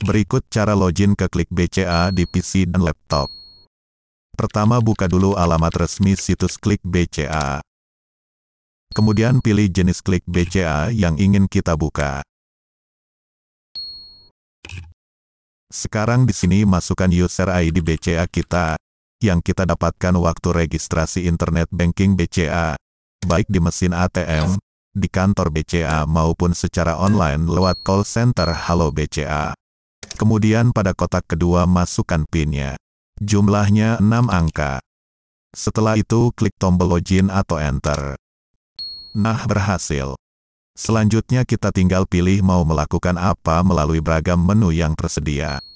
Berikut cara login ke klik BCA di PC dan laptop. Pertama buka dulu alamat resmi situs klik BCA. Kemudian pilih jenis klik BCA yang ingin kita buka. Sekarang di sini masukkan user ID BCA kita, yang kita dapatkan waktu registrasi internet banking BCA, baik di mesin ATM, di kantor BCA maupun secara online lewat call center Halo BCA. Kemudian pada kotak kedua masukkan pinnya. Jumlahnya 6 angka. Setelah itu klik tombol login atau enter. Nah berhasil. Selanjutnya kita tinggal pilih mau melakukan apa melalui beragam menu yang tersedia.